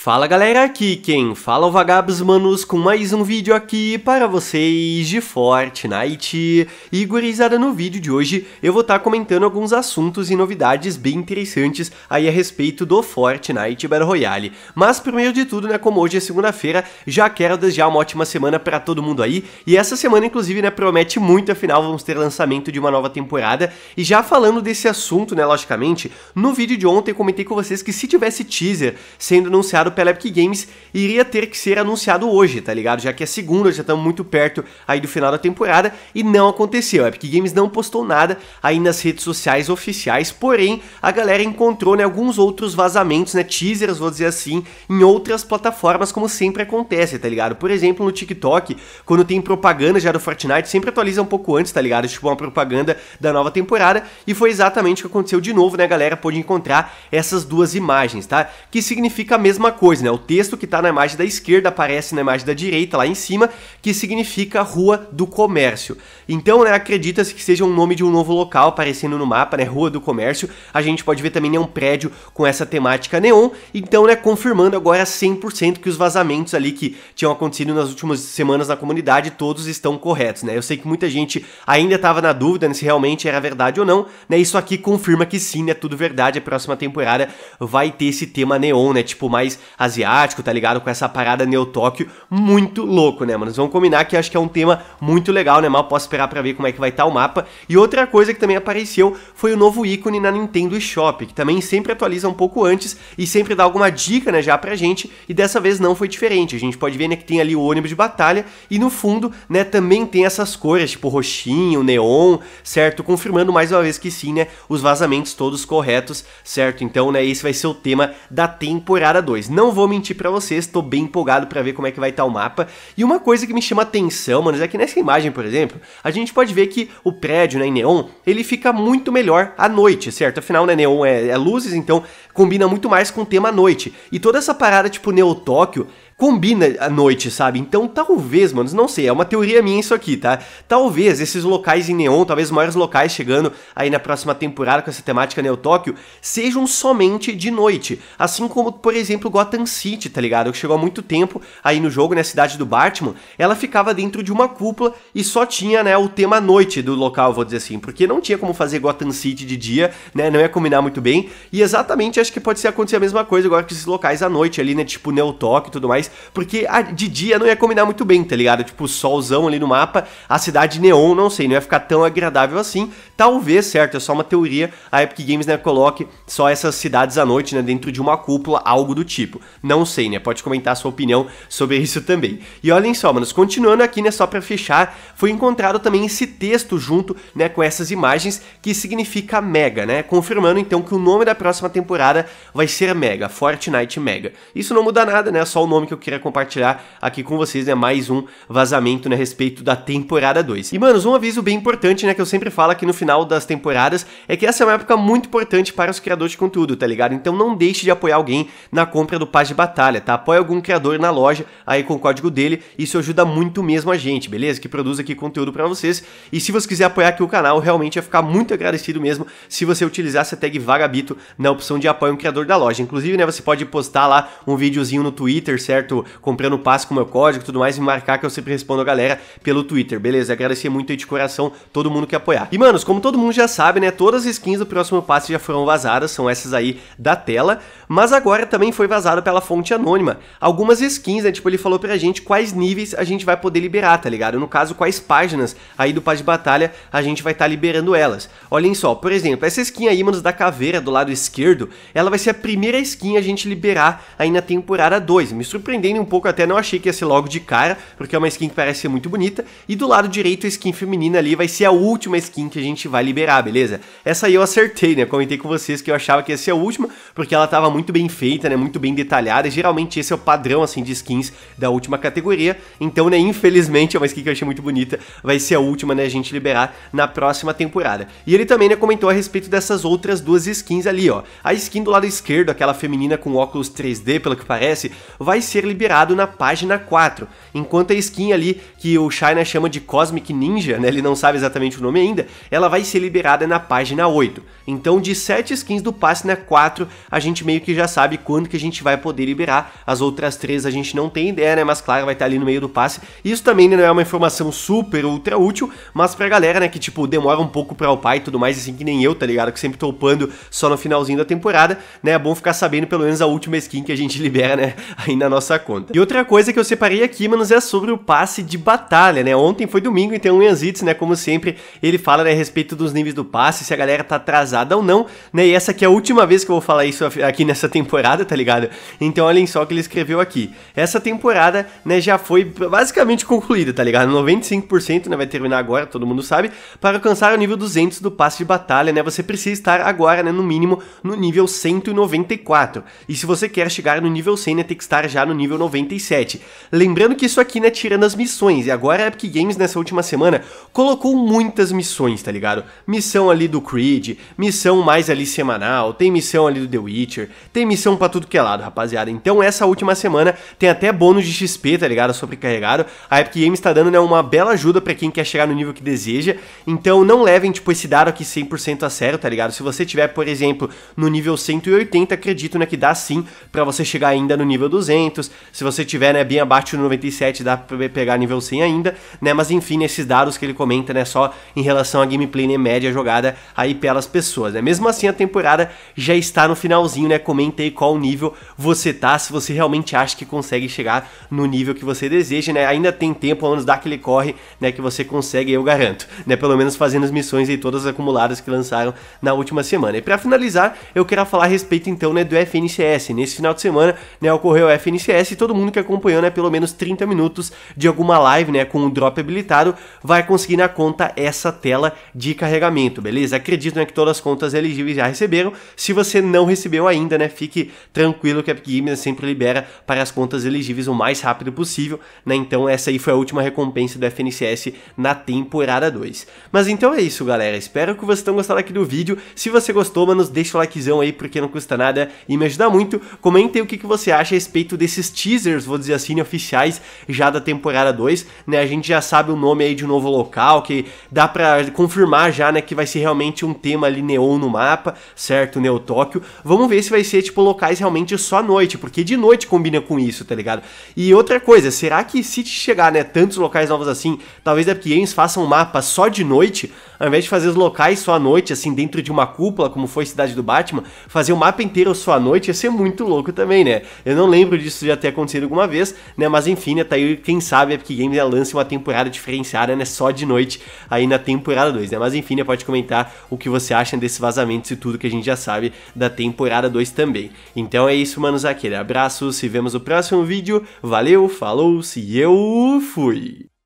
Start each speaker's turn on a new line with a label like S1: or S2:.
S1: Fala galera, aqui quem fala é o Vagabos Manos com mais um vídeo aqui para vocês de Fortnite. E gurizada, no vídeo de hoje eu vou estar tá comentando alguns assuntos e novidades bem interessantes aí a respeito do Fortnite Battle Royale. Mas primeiro de tudo, né, como hoje é segunda-feira, já quero desejar uma ótima semana para todo mundo aí. E essa semana, inclusive, né, promete muito, afinal vamos ter lançamento de uma nova temporada. E já falando desse assunto, né, logicamente, no vídeo de ontem comentei com vocês que se tivesse teaser sendo anunciado anunciado pela Epic Games iria ter que ser anunciado hoje, tá ligado? Já que é segunda, já estamos muito perto aí do final da temporada e não aconteceu. A Epic Games não postou nada aí nas redes sociais oficiais, porém a galera encontrou né, alguns outros vazamentos, né, teasers, vou dizer assim, em outras plataformas, como sempre acontece, tá ligado? Por exemplo, no TikTok, quando tem propaganda já do Fortnite, sempre atualiza um pouco antes, tá ligado? Tipo uma propaganda da nova temporada, e foi exatamente o que aconteceu de novo, né, galera? Pôde encontrar essas duas imagens, tá? Que significa a mesma coisa, né? O texto que está na imagem da esquerda aparece na imagem da direita, lá em cima, que significa Rua do Comércio. Então, né, acredita-se que seja o um nome de um novo local aparecendo no mapa, né? Rua do Comércio. A gente pode ver também né, um prédio com essa temática neon. Então, né, confirmando agora 100% que os vazamentos ali que tinham acontecido nas últimas semanas na comunidade, todos estão corretos, né? Eu sei que muita gente ainda estava na dúvida né, se realmente era verdade ou não, né? Isso aqui confirma que sim, né? Tudo verdade. A próxima temporada vai ter esse tema neon, né? Tipo, mais asiático, tá ligado? Com essa parada Neo-Tóquio muito louco, né, mano? vamos combinar que acho que é um tema muito legal, né? Mal posso esperar para ver como é que vai estar tá o mapa. E outra coisa que também apareceu foi o novo ícone na Nintendo Shop, que também sempre atualiza um pouco antes e sempre dá alguma dica, né, já pra gente. E dessa vez não foi diferente. A gente pode ver, né, que tem ali o ônibus de batalha e no fundo, né, também tem essas cores, tipo roxinho, neon, certo? Confirmando mais uma vez que sim, né, os vazamentos todos corretos, certo? Então, né, esse vai ser o tema da temporada 2. Não vou mentir para vocês, tô bem empolgado para ver como é que vai estar tá o mapa. E uma coisa que me chama atenção, mano, é que nessa imagem, por exemplo, a gente pode ver que o prédio, né, em neon, ele fica muito melhor à noite, certo? Afinal, né, neon é, é luzes, então combina muito mais com o tema à noite. E toda essa parada tipo Neo Tóquio, combina à noite, sabe? Então talvez, mano, não sei, é uma teoria minha isso aqui, tá? Talvez esses locais em neon, talvez os maiores locais chegando aí na próxima temporada com essa temática Neo Tóquio, sejam somente de noite. Assim como, por exemplo, Gotham City, tá ligado? Que chegou há muito tempo aí no jogo, na né, cidade do Batman, ela ficava dentro de uma cúpula e só tinha, né, o tema noite do local, vou dizer assim, porque não tinha como fazer Gotham City de dia, né? Não ia combinar muito bem. E exatamente acho que pode ser acontecer a mesma coisa agora que esses locais à noite ali, né? Tipo Neo Tóquio e tudo mais porque a, de dia não ia combinar muito bem, tá ligado? Tipo, solzão ali no mapa, a cidade neon, não sei, não ia ficar tão agradável assim. Talvez, certo? É só uma teoria, a Epic Games, né, coloque só essas cidades à noite, né, dentro de uma cúpula, algo do tipo. Não sei, né? Pode comentar a sua opinião sobre isso também. E olhem só, manos, continuando aqui, né, só pra fechar, foi encontrado também esse texto junto, né, com essas imagens, que significa Mega, né? Confirmando então que o nome da próxima temporada vai ser Mega, Fortnite Mega. Isso não muda nada, né? Só o nome que eu queria compartilhar aqui com vocês, né, mais um vazamento, né, a respeito da temporada 2. E, manos, um aviso bem importante, né, que eu sempre falo aqui no final das temporadas, é que essa é uma época muito importante para os criadores de conteúdo, tá ligado? Então não deixe de apoiar alguém na compra do Paz de Batalha, tá? Apoie algum criador na loja aí com o código dele, isso ajuda muito mesmo a gente, beleza? Que produz aqui conteúdo para vocês. E se você quiser apoiar aqui o canal, realmente ia ficar muito agradecido mesmo se você utilizasse a tag Vagabito na opção de apoio um criador da loja. Inclusive, né, você pode postar lá um videozinho no Twitter, certo? certo, comprando passe com o meu código e tudo mais, e marcar que eu sempre respondo a galera pelo Twitter, beleza? Agradecer muito aí de coração todo mundo que apoiar. E, manos, como todo mundo já sabe, né, todas as skins do próximo passe já foram vazadas, são essas aí da tela, mas agora também foi vazada pela fonte anônima. Algumas skins, né, tipo, ele falou pra gente quais níveis a gente vai poder liberar, tá ligado? No caso, quais páginas aí do passe de batalha a gente vai estar tá liberando elas. Olhem só, por exemplo, essa skin aí, manos, da caveira do lado esquerdo, ela vai ser a primeira skin a gente liberar aí na temporada 2. Me surpreendeu surpreendendo um pouco, até não achei que ia ser logo de cara, porque é uma skin que parece ser muito bonita. E do lado direito, a skin feminina ali vai ser a última skin que a gente vai liberar, beleza? Essa aí eu acertei, né? Comentei com vocês que eu achava que ia ser a última, porque ela tava muito bem feita, né? Muito bem detalhada. geralmente esse é o padrão, assim, de skins da última categoria. Então, né, infelizmente, é uma skin que eu achei muito bonita. Vai ser a última, né, a gente liberar na próxima temporada. E ele também, né, comentou a respeito dessas outras duas skins ali, ó. A skin do lado esquerdo, aquela feminina com óculos 3D, pelo que parece, vai ser ser liberado na página 4, enquanto a skin ali que o China chama de Cosmic Ninja, né, ele não sabe exatamente o nome ainda, ela vai ser liberada na página 8. Então de 7 skins do passe na 4, a gente meio que já sabe quando que a gente vai poder liberar, as outras 3 a gente não tem ideia, né, mas claro, vai estar ali no meio do passe. Isso também né, não é uma informação super ultra útil, mas pra galera, né, que tipo demora um pouco para upar e tudo mais, assim que nem eu, tá ligado, que sempre tô upando só no finalzinho da temporada, né, é bom ficar sabendo pelo menos a última skin que a gente libera, né, aí na nossa nossa conta. E outra coisa que eu separei aqui, manos, é sobre o passe de batalha, né? Ontem foi domingo, então o Yanzits, né, como sempre, ele fala né, a respeito dos níveis do passe, se a galera tá atrasada ou não, né? E essa aqui é a última vez que eu vou falar isso aqui nessa temporada, tá ligado? Então olhem só o que ele escreveu aqui. Essa temporada, né, já foi basicamente concluída, tá ligado? 95%, né, vai terminar agora, todo mundo sabe. Para alcançar o nível 200 do passe de batalha, né, você precisa estar agora, né, no mínimo no nível 194. E se você quer chegar no nível 100, né, tem que estar já no nível 97. Lembrando que isso aqui, né, tirando as missões, e agora a Epic Games nessa última semana colocou muitas missões, tá ligado? Missão ali do Creed, missão mais ali semanal, tem missão ali do The Witcher, tem missão para tudo que é lado, rapaziada. Então essa última semana tem até bônus de XP, tá ligado? Sobrecarregado. A Epic Games tá dando, né, uma bela ajuda para quem quer chegar no nível que deseja. Então não levem, tipo, esse dado aqui 100% a sério, tá ligado? Se você tiver, por exemplo, no nível 180, acredito, né, que dá sim para você chegar ainda no nível 200, se você tiver, né, bem abaixo do 97, dá pra pegar nível 100 ainda, né? Mas enfim, esses dados que ele comenta, né, só em relação à gameplay né, média jogada aí pelas pessoas, né? Mesmo assim, a temporada já está no finalzinho, né? Comenta aí qual nível você tá, se você realmente acha que consegue chegar no nível que você deseja, né? Ainda tem tempo, ao menos dá aquele corre, né, que você consegue, eu garanto, né? Pelo menos fazendo as missões e todas acumuladas que lançaram na última semana. E para finalizar, eu quero falar a respeito então, né, do FNCS. Nesse final de semana, né, ocorreu o FNCS FPS, todo mundo que acompanhou, né, pelo menos 30 minutos de alguma live, né, com o drop habilitado, vai conseguir na conta essa tela de carregamento, beleza? Acredito, né, que todas as contas elegíveis já receberam. Se você não recebeu ainda, né, fique tranquilo que a Epic sempre libera para as contas elegíveis o mais rápido possível, né? Então essa aí foi a última recompensa do FNCS na temporada 2. Mas então é isso, galera. Espero que vocês tenham gostado aqui do vídeo. Se você gostou, mano, deixa o likezão aí porque não custa nada e me ajuda muito. Comentem o que, que você acha a respeito desses teasers, vou dizer assim, oficiais já da temporada 2, né? A gente já sabe o nome aí de um novo local, que dá para confirmar já, né, que vai ser realmente um tema ali neon no mapa, certo? Neo Tóquio. Vamos ver se vai ser tipo locais realmente só à noite, porque de noite combina com isso, tá ligado? E outra coisa, será que se chegar, né, tantos locais novos assim, talvez a Piens faça um mapa só de noite, ao invés de fazer os locais só à noite, assim, dentro de uma cúpula, como foi Cidade do Batman, fazer o um mapa inteiro só à noite ia ser muito louco também, né? Eu não lembro disso já ter acontecido alguma vez, né? Mas enfim, né? Tá aí, quem sabe a Epic Games é lance uma temporada diferenciada, né? Só de noite aí na temporada 2, né? Mas enfim, né? Pode comentar o que você acha desse vazamento e tudo que a gente já sabe da temporada 2 também. Então é isso, manos. Aquele abraço, se vemos no próximo vídeo. Valeu, falou, se eu fui!